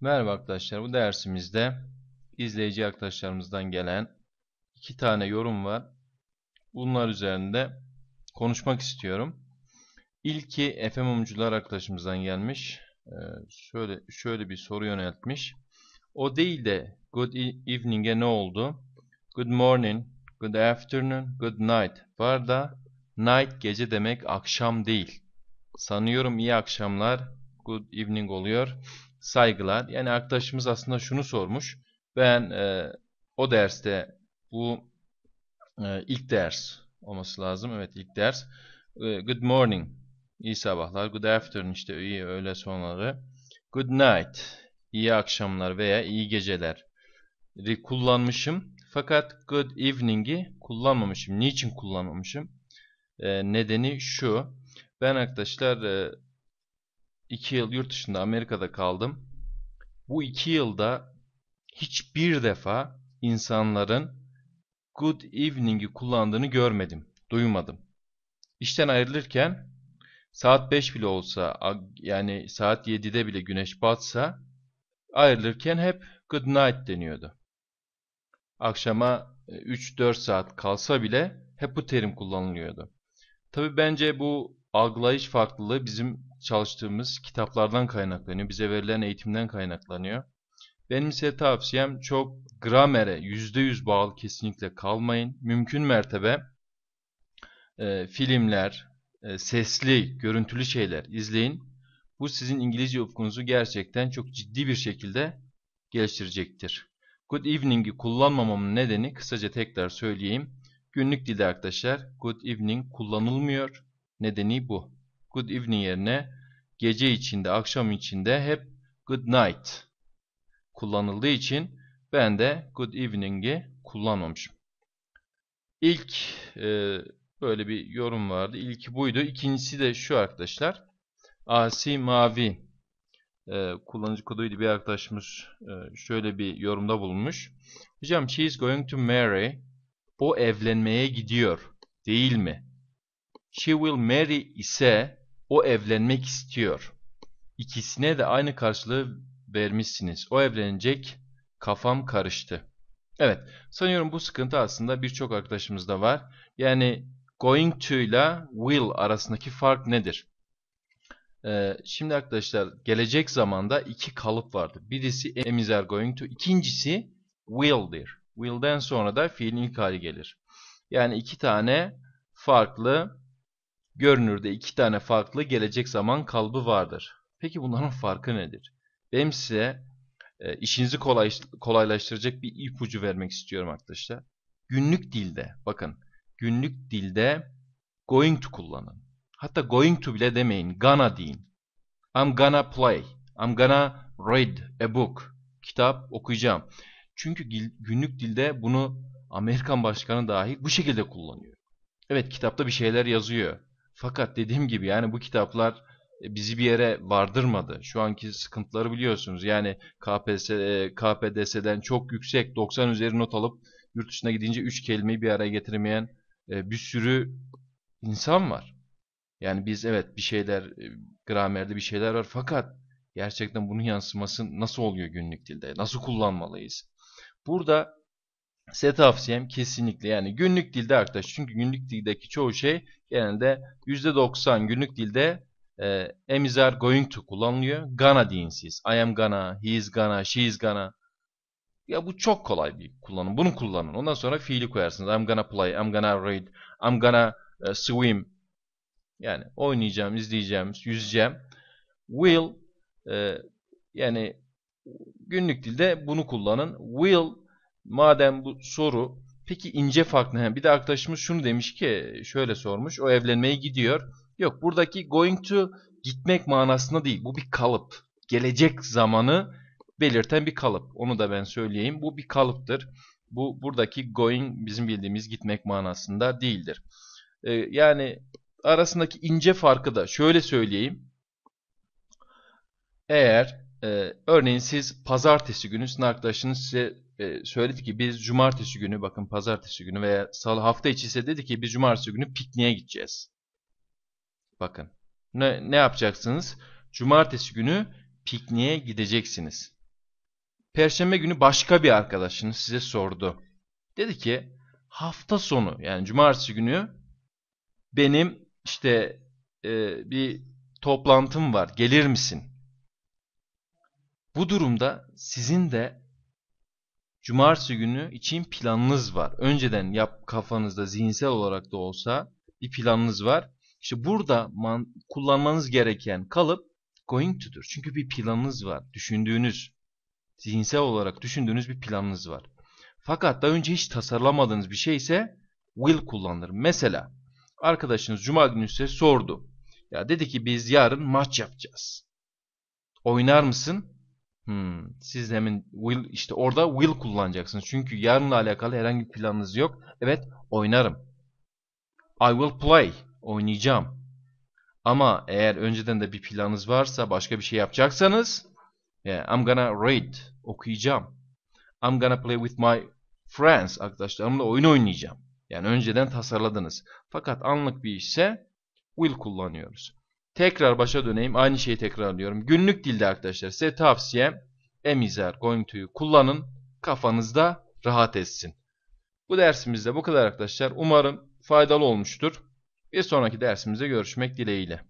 Merhaba arkadaşlar bu dersimizde izleyici arkadaşlarımızdan gelen iki tane yorum var. Bunlar üzerinde konuşmak istiyorum. İlki FM Mumcular arkadaşımızdan gelmiş. Ee, şöyle, şöyle bir soru yöneltmiş. O değil de good evening'e ne oldu? Good morning, good afternoon, good night. Bu arada night gece demek akşam değil. Sanıyorum iyi akşamlar, good evening oluyor saygılar. Yani arkadaşımız aslında şunu sormuş. Ben e, o derste bu e, ilk ders olması lazım. Evet ilk ders. E, good morning. İyi sabahlar. Good afternoon işte iyi öğle sonları. Good night. İyi akşamlar veya iyi geceler kullanmışım. Fakat good evening'i kullanmamışım. Niçin kullanmamışım? E, nedeni şu. Ben arkadaşlar e, 2 yıl yurt dışında Amerika'da kaldım. Bu 2 yılda hiçbir defa insanların good evening'i kullandığını görmedim, duymadım. İşten ayrılırken saat 5 bile olsa yani saat 7'de bile güneş batsa ayrılırken hep good night deniyordu. Akşama 3-4 e, saat kalsa bile hep bu terim kullanılıyordu. Tabii bence bu algılayış farklılığı bizim çalıştığımız kitaplardan kaynaklanıyor. Bize verilen eğitimden kaynaklanıyor. Benim size tavsiyem çok gramere %100 bağlı kesinlikle kalmayın. Mümkün mertebe e, filmler, e, sesli, görüntülü şeyler izleyin. Bu sizin İngilizce ufkunuzu gerçekten çok ciddi bir şekilde geliştirecektir. Good evening'i kullanmamamın nedeni kısaca tekrar söyleyeyim. Günlük dilde arkadaşlar good evening kullanılmıyor. Nedeni bu good evening yerine gece içinde, akşam içinde hep good night kullanıldığı için ben de good evening'i kullanmamışım. İlk e, böyle bir yorum vardı. İlki buydu. İkincisi de şu arkadaşlar. Asi Mavi e, kullanıcı koduydu bir arkadaşımız e, şöyle bir yorumda bulunmuş. Hocam she is going to marry. O evlenmeye gidiyor. Değil mi? She will marry ise o evlenmek istiyor. İkisine de aynı karşılığı vermişsiniz. O evlenecek. Kafam karıştı. Evet sanıyorum bu sıkıntı aslında birçok arkadaşımızda var. Yani going to ile will arasındaki fark nedir? Ee, şimdi arkadaşlar gelecek zamanda iki kalıp vardı. Birisi am going to. ikincisi will'dir. Will'den sonra da fiilin ilk hali gelir. Yani iki tane farklı Görünürde iki tane farklı gelecek zaman kalbı vardır. Peki bunların farkı nedir? Benim size e, işinizi kolay, kolaylaştıracak bir ipucu vermek istiyorum arkadaşlar. Günlük dilde bakın günlük dilde going to kullanın. Hatta going to bile demeyin. Gonna deyin. I'm gonna play. I'm gonna read a book. Kitap okuyacağım. Çünkü günlük dilde bunu Amerikan başkanı dahi bu şekilde kullanıyor. Evet kitapta bir şeyler yazıyor. Fakat dediğim gibi yani bu kitaplar e, bizi bir yere vardırmadı. Şu anki sıkıntıları biliyorsunuz. Yani KPS, e, KPDS'den çok yüksek 90 üzeri not alıp yurt dışına gidince 3 kelimeyi bir araya getirmeyen e, bir sürü insan var. Yani biz evet bir şeyler gramerde bir şeyler var fakat gerçekten bunun yansıması nasıl oluyor günlük dilde? Nasıl kullanmalıyız? Burada size tavsiyem kesinlikle yani günlük dilde arkadaş. Çünkü günlük dildeki çoğu şey genelde %90 günlük dilde e, am is are going to kullanılıyor. Gonna deyin siz. I am gonna, he is gonna, she is gonna. Ya bu çok kolay bir kullanım. Bunu kullanın. Ondan sonra fiili koyarsınız. I'm gonna play, I'm gonna read, I'm gonna uh, swim. Yani oynayacağım, izleyeceğim, yüzeceğim. Will e, yani günlük dilde bunu kullanın. Will Madem bu soru peki ince fark ne? Bir de arkadaşımız şunu demiş ki şöyle sormuş. O evlenmeye gidiyor. Yok buradaki going to gitmek manasında değil. Bu bir kalıp. Gelecek zamanı belirten bir kalıp. Onu da ben söyleyeyim. Bu bir kalıptır. Bu buradaki going bizim bildiğimiz gitmek manasında değildir. Ee, yani arasındaki ince farkı da şöyle söyleyeyim. Eğer e, örneğin siz pazartesi günü sizin arkadaşınız size e, söyledi ki biz cumartesi günü bakın pazartesi günü veya salı hafta içi ise dedi ki biz cumartesi günü pikniğe gideceğiz. Bakın ne, ne yapacaksınız? Cumartesi günü pikniğe gideceksiniz. Perşembe günü başka bir arkadaşınız size sordu. Dedi ki hafta sonu yani cumartesi günü benim işte e, bir toplantım var gelir misin? Bu durumda sizin de cumartesi günü için planınız var. Önceden yap kafanızda zihinsel olarak da olsa bir planınız var. İşte burada man kullanmanız gereken kalıp going to'dur. Çünkü bir planınız var. Düşündüğünüz, zihinsel olarak düşündüğünüz bir planınız var. Fakat daha önce hiç tasarlamadığınız bir şey ise will kullanılır. Mesela arkadaşınız cuma günü size sordu. Ya dedi ki biz yarın maç yapacağız. Oynar mısın? Hmm. Siz hemen will işte orada will kullanacaksınız. Çünkü yarınla alakalı herhangi bir planınız yok. Evet oynarım. I will play. Oynayacağım. Ama eğer önceden de bir planınız varsa başka bir şey yapacaksanız yeah, I'm gonna read. Okuyacağım. I'm gonna play with my friends. Arkadaşlarımla oyun oynayacağım. Yani önceden tasarladınız. Fakat anlık bir işse will kullanıyoruz. Tekrar başa döneyim. Aynı şeyi tekrarlıyorum. Günlük dilde arkadaşlar size tavsiyem emizer going kullanın. Kafanızda rahat etsin. Bu dersimizde bu kadar arkadaşlar. Umarım faydalı olmuştur. Bir sonraki dersimizde görüşmek dileğiyle.